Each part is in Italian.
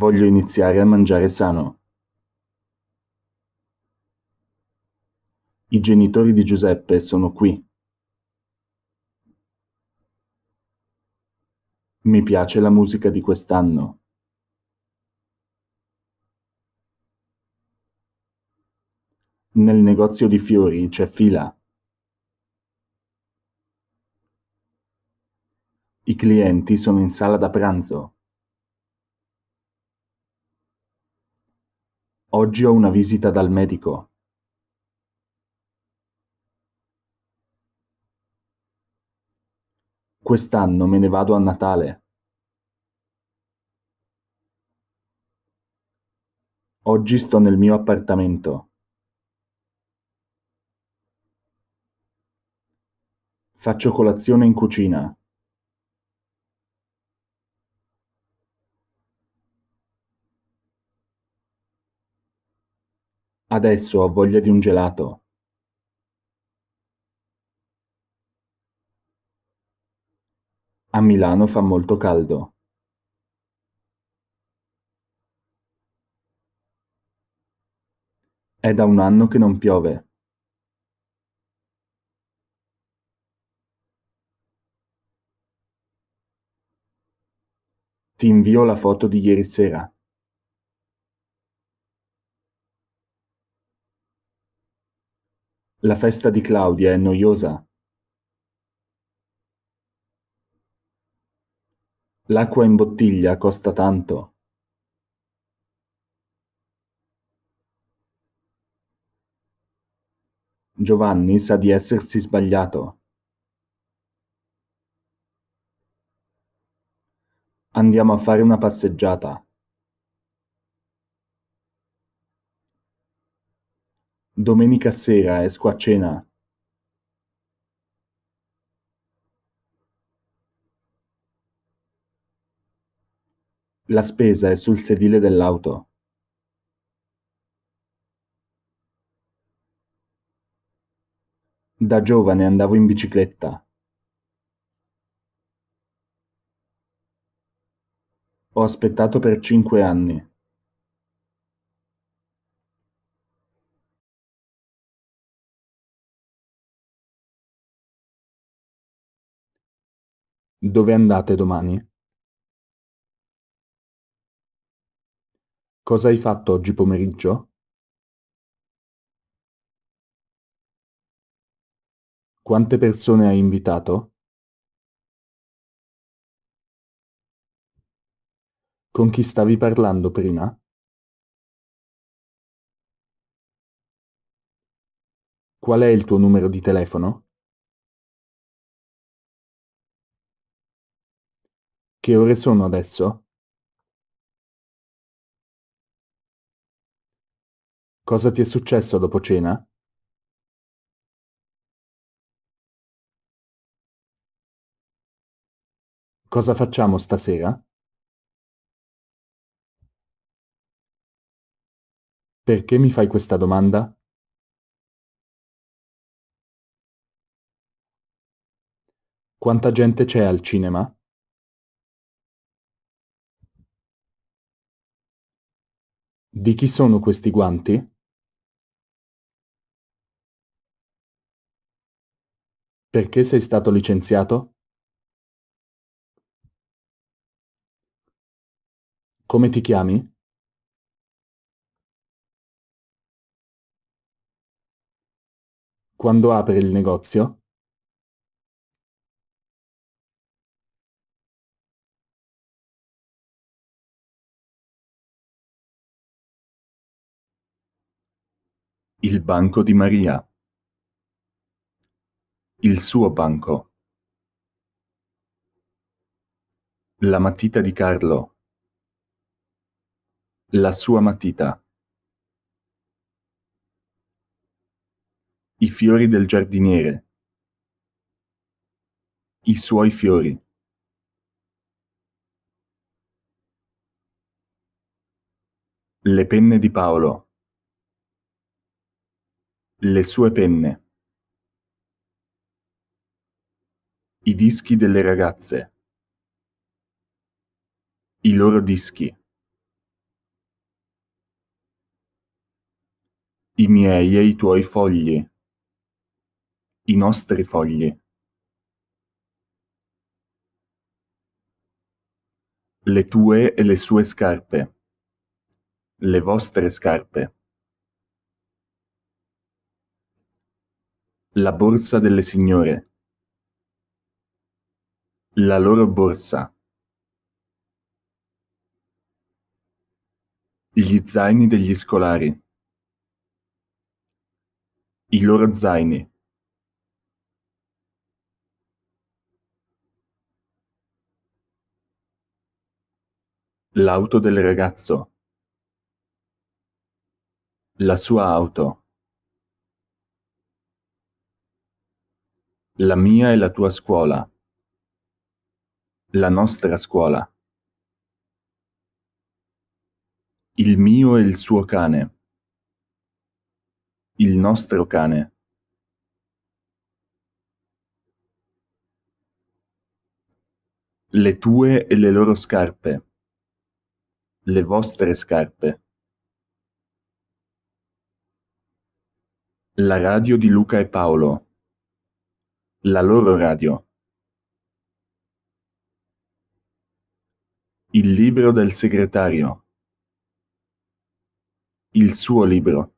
Voglio iniziare a mangiare sano. I genitori di Giuseppe sono qui. Mi piace la musica di quest'anno. Nel negozio di fiori c'è fila. I clienti sono in sala da pranzo. Oggi ho una visita dal medico. Quest'anno me ne vado a Natale. Oggi sto nel mio appartamento. Faccio colazione in cucina. Adesso ho voglia di un gelato. A Milano fa molto caldo. È da un anno che non piove. Ti invio la foto di ieri sera. La festa di Claudia è noiosa. L'acqua in bottiglia costa tanto. Giovanni sa di essersi sbagliato. Andiamo a fare una passeggiata. Domenica sera esco a cena. La spesa è sul sedile dell'auto. Da giovane andavo in bicicletta. Ho aspettato per cinque anni. Dove andate domani? Cosa hai fatto oggi pomeriggio? Quante persone hai invitato? Con chi stavi parlando prima? Qual è il tuo numero di telefono? Che ore sono adesso? Cosa ti è successo dopo cena? Cosa facciamo stasera? Perché mi fai questa domanda? Quanta gente c'è al cinema? Di chi sono questi guanti? Perché sei stato licenziato? Come ti chiami? Quando apri il negozio? Il banco di Maria. Il suo banco. La matita di Carlo. La sua matita. I fiori del giardiniere. I suoi fiori. Le penne di Paolo. Le sue penne. I dischi delle ragazze. I loro dischi. I miei e i tuoi fogli. I nostri fogli. Le tue e le sue scarpe. Le vostre scarpe. La borsa delle signore. La loro borsa. Gli zaini degli scolari. I loro zaini. L'auto del ragazzo. La sua auto. La mia e la tua scuola. La nostra scuola. Il mio e il suo cane. Il nostro cane. Le tue e le loro scarpe. Le vostre scarpe. La radio di Luca e Paolo la loro radio. Il libro del segretario. Il suo libro.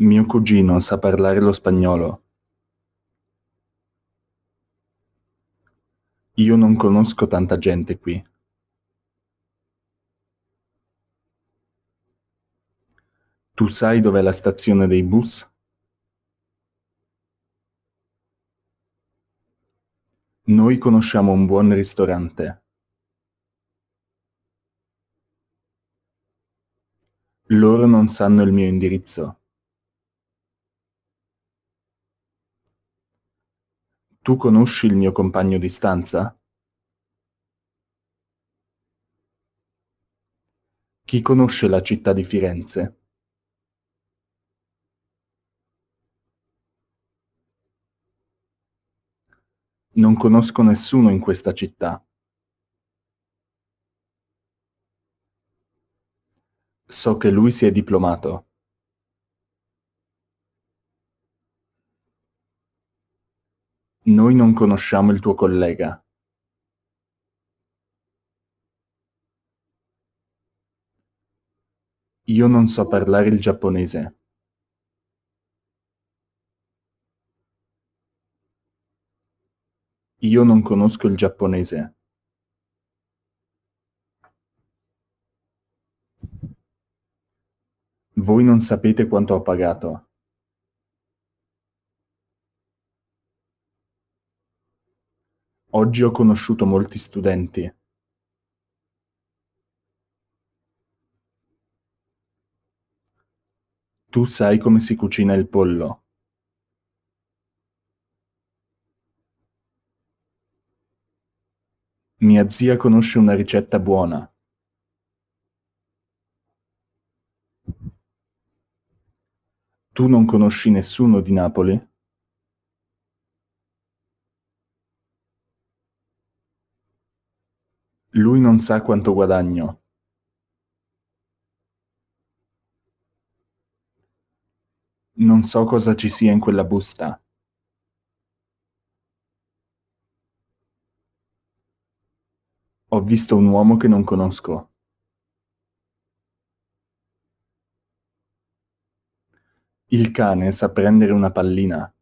Mio cugino sa parlare lo spagnolo. Io non conosco tanta gente qui. Tu sai dov'è la stazione dei bus? Noi conosciamo un buon ristorante. Loro non sanno il mio indirizzo. Tu conosci il mio compagno di stanza? Chi conosce la città di Firenze? Non conosco nessuno in questa città. So che lui si è diplomato. Noi non conosciamo il tuo collega. Io non so parlare il giapponese. Io non conosco il giapponese. Voi non sapete quanto ho pagato. Oggi ho conosciuto molti studenti. Tu sai come si cucina il pollo. Mia zia conosce una ricetta buona. Tu non conosci nessuno di Napoli? Lui non sa quanto guadagno. Non so cosa ci sia in quella busta. Ho visto un uomo che non conosco. Il cane sa prendere una pallina.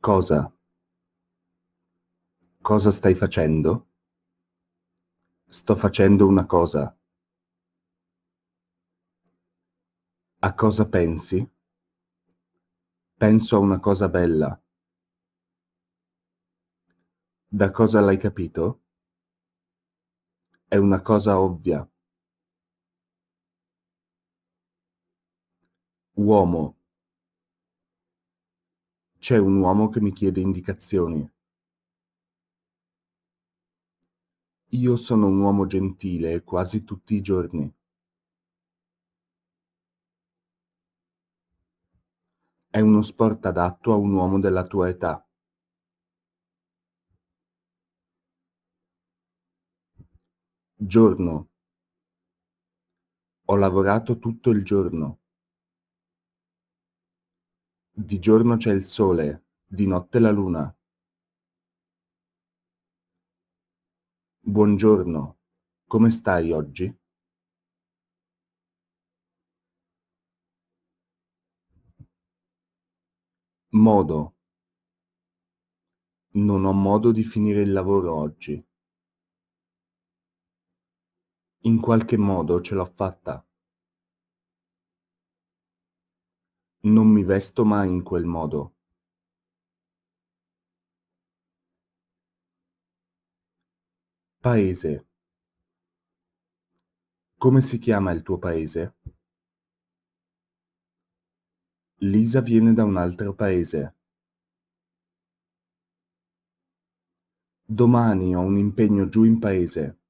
Cosa? Cosa stai facendo? Sto facendo una cosa. A cosa pensi? Penso a una cosa bella. Da cosa l'hai capito? È una cosa ovvia. Uomo. C'è un uomo che mi chiede indicazioni. Io sono un uomo gentile quasi tutti i giorni. È uno sport adatto a un uomo della tua età. Giorno. Ho lavorato tutto il giorno. Di giorno c'è il sole, di notte la luna. Buongiorno, come stai oggi? Modo. Non ho modo di finire il lavoro oggi. In qualche modo ce l'ho fatta. Non mi vesto mai in quel modo. Paese. Come si chiama il tuo paese? Lisa viene da un altro paese. Domani ho un impegno giù in paese.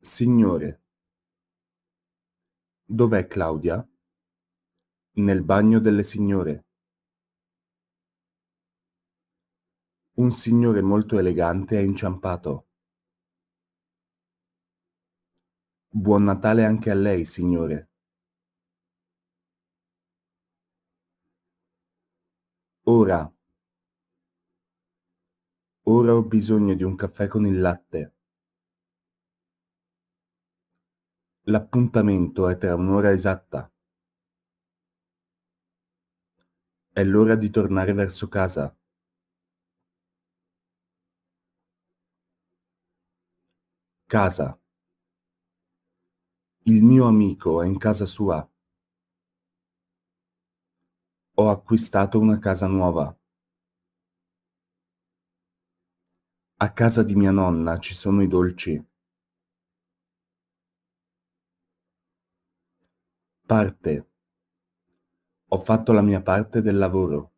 Signore. Dov'è Claudia? Nel bagno delle signore. Un signore molto elegante è inciampato. Buon Natale anche a lei, signore. Ora. Ora ho bisogno di un caffè con il latte. L'appuntamento è tra un'ora esatta. È l'ora di tornare verso casa. Casa. Il mio amico è in casa sua. Ho acquistato una casa nuova. A casa di mia nonna ci sono i dolci. Parte. Ho fatto la mia parte del lavoro.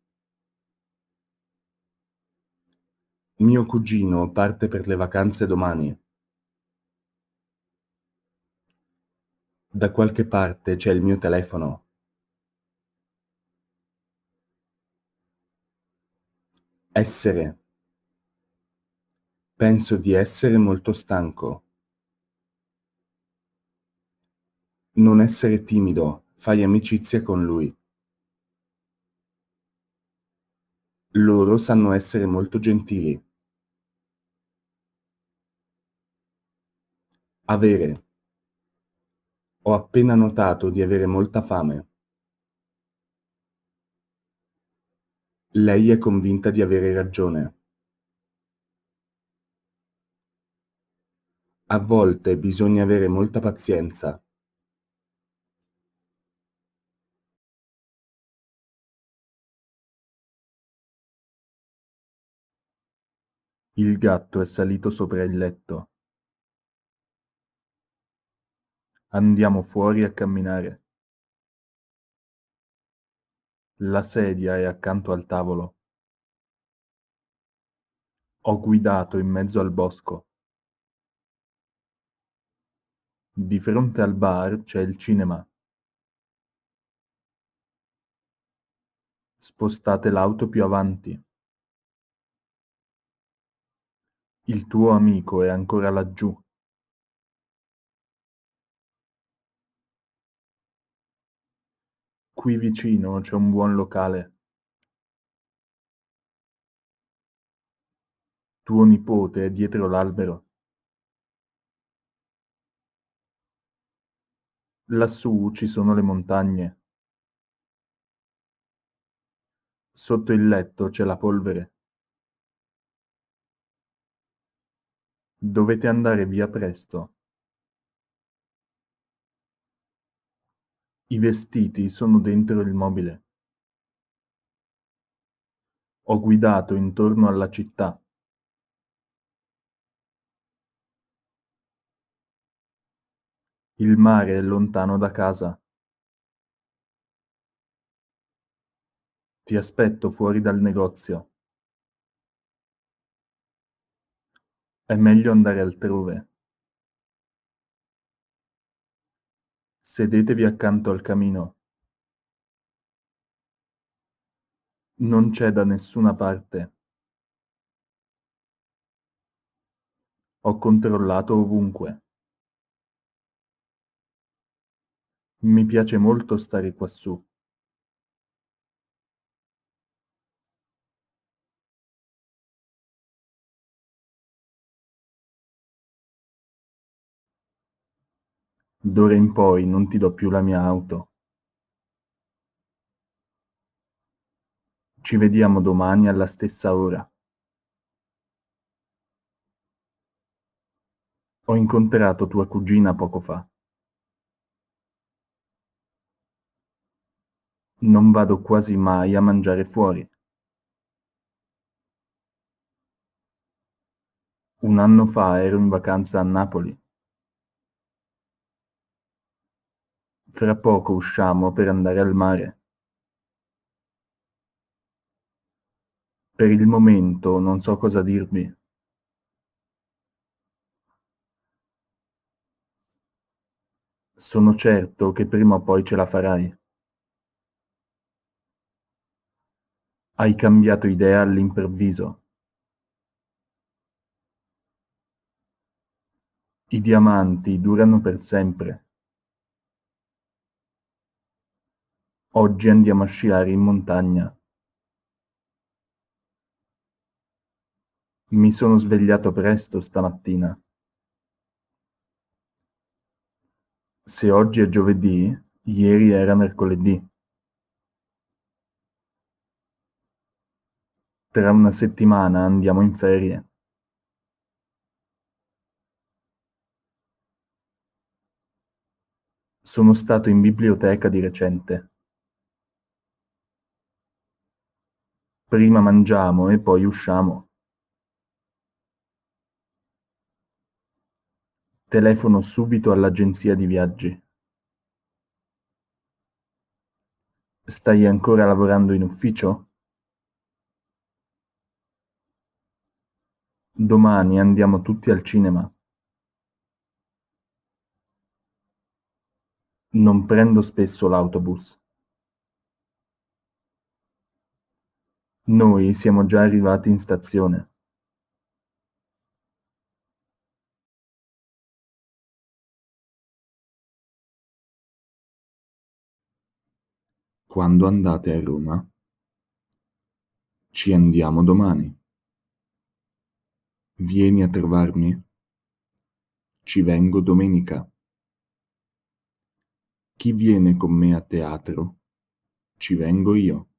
Mio cugino parte per le vacanze domani. Da qualche parte c'è il mio telefono. Essere. Penso di essere molto stanco. Non essere timido, fai amicizia con lui. Loro sanno essere molto gentili. Avere. Ho appena notato di avere molta fame. Lei è convinta di avere ragione. A volte bisogna avere molta pazienza. Il gatto è salito sopra il letto. Andiamo fuori a camminare. La sedia è accanto al tavolo. Ho guidato in mezzo al bosco. Di fronte al bar c'è il cinema. Spostate l'auto più avanti. Il tuo amico è ancora laggiù. qui vicino c'è un buon locale. Tuo nipote è dietro l'albero. Lassù ci sono le montagne. Sotto il letto c'è la polvere. Dovete andare via presto. I vestiti sono dentro il mobile. Ho guidato intorno alla città. Il mare è lontano da casa. Ti aspetto fuori dal negozio. È meglio andare altrove. Sedetevi accanto al camino. Non c'è da nessuna parte. Ho controllato ovunque. Mi piace molto stare quassù. D'ora in poi non ti do più la mia auto. Ci vediamo domani alla stessa ora. Ho incontrato tua cugina poco fa. Non vado quasi mai a mangiare fuori. Un anno fa ero in vacanza a Napoli. Fra poco usciamo per andare al mare. Per il momento non so cosa dirvi. Sono certo che prima o poi ce la farai. Hai cambiato idea all'improvviso. I diamanti durano per sempre. Oggi andiamo a sciare in montagna. Mi sono svegliato presto stamattina. Se oggi è giovedì, ieri era mercoledì. Tra una settimana andiamo in ferie. Sono stato in biblioteca di recente. prima mangiamo e poi usciamo. Telefono subito all'agenzia di viaggi. Stai ancora lavorando in ufficio? Domani andiamo tutti al cinema. Non prendo spesso l'autobus. Noi siamo già arrivati in stazione. Quando andate a Roma? Ci andiamo domani. Vieni a trovarmi? Ci vengo domenica. Chi viene con me a teatro? Ci vengo io.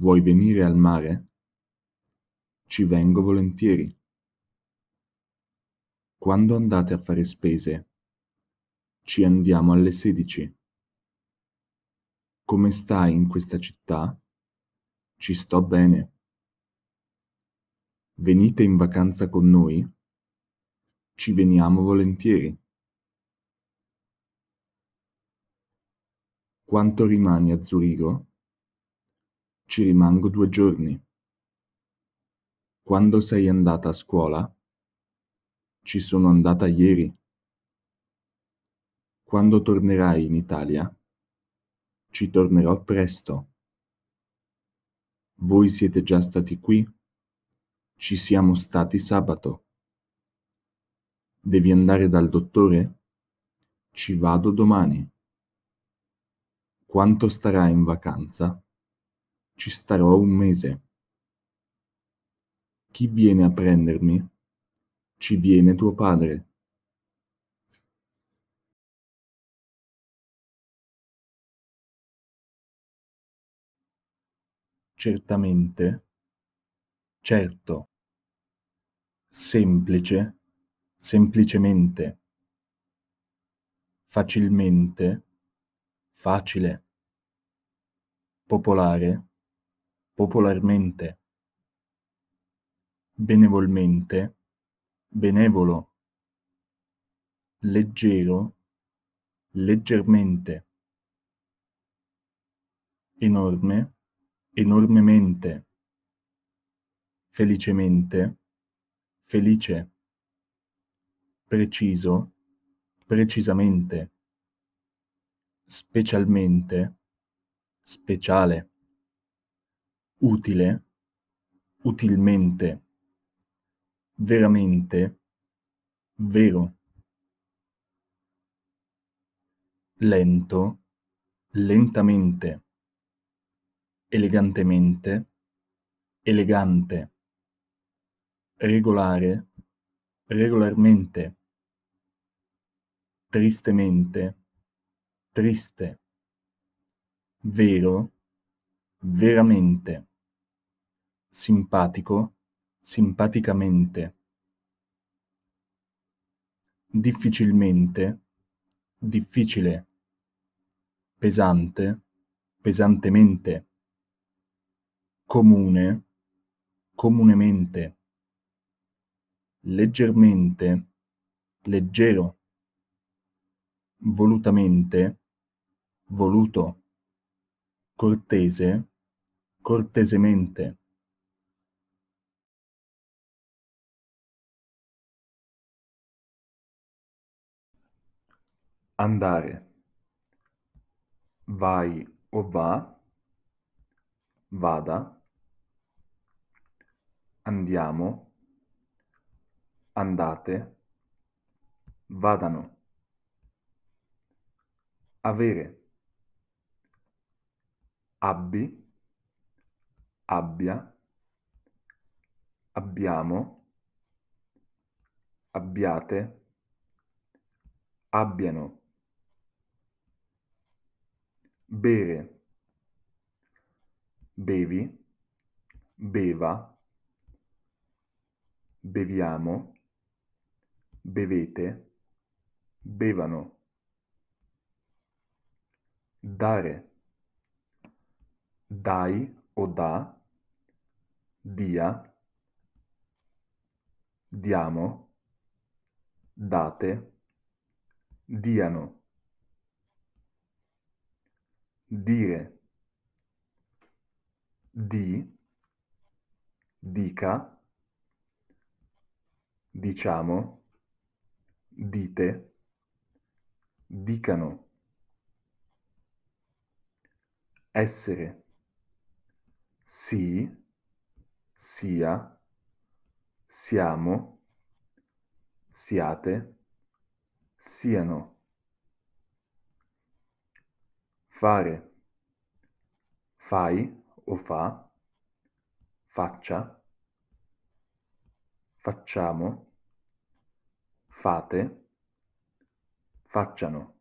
Vuoi venire al mare? Ci vengo volentieri. Quando andate a fare spese? Ci andiamo alle 16. Come stai in questa città? Ci sto bene. Venite in vacanza con noi? Ci veniamo volentieri. Quanto rimani a Zurigo? Ci rimango due giorni. Quando sei andata a scuola? Ci sono andata ieri. Quando tornerai in Italia? Ci tornerò presto. Voi siete già stati qui? Ci siamo stati sabato. Devi andare dal dottore? Ci vado domani. Quanto starai in vacanza? Ci starò un mese. Chi viene a prendermi? Ci viene tuo padre. Certamente. Certo. Semplice. Semplicemente. Facilmente. Facile popolare, popolarmente, benevolmente, benevolo, leggero, leggermente, enorme, enormemente, felicemente, felice, preciso, precisamente, specialmente, speciale utile, utilmente, veramente, vero, lento, lentamente, elegantemente, elegante, regolare, regolarmente, tristemente, triste, vero, veramente simpatico, simpaticamente, difficilmente, difficile, pesante, pesantemente, comune, comunemente, leggermente, leggero, volutamente, voluto, cortese, cortesemente Andare. Vai o va. Vada. Andiamo. Andate. Vadano. Avere abbi, abbia, abbiamo, abbiate, abbiano bere, bevi, beva, beviamo, bevete, bevano. Dare. Dai o da, dia, diamo, date, diano dire, di, dica, diciamo, dite, dicano, essere, sì, sia, siamo, siate, siano fare, fai o fa, faccia, facciamo, fate, facciano.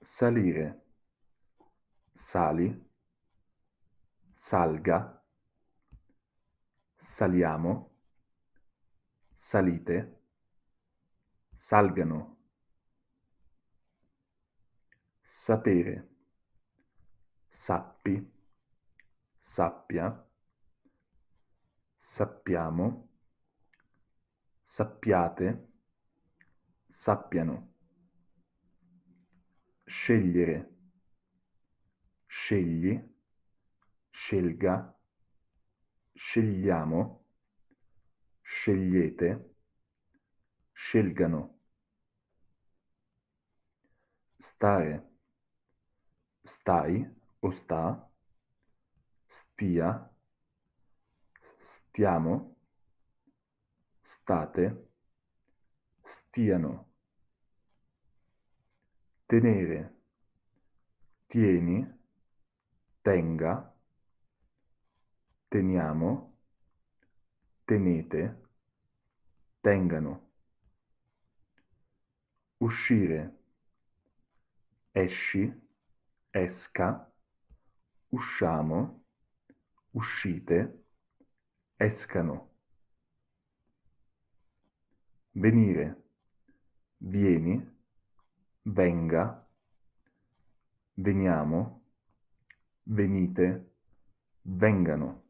Salire, sali, salga, saliamo, salite, salgano. sapere, sappi, sappia, sappiamo, sappiate, sappiano, scegliere, scegli, scelga, scegliamo, scegliete, scelgano. Stare stai o sta, stia, stiamo, state, stiano, tenere, tieni, tenga, teniamo, tenete, tengano, uscire, esci, esca, usciamo, uscite, escano. Venire, vieni, venga, veniamo, venite, vengano.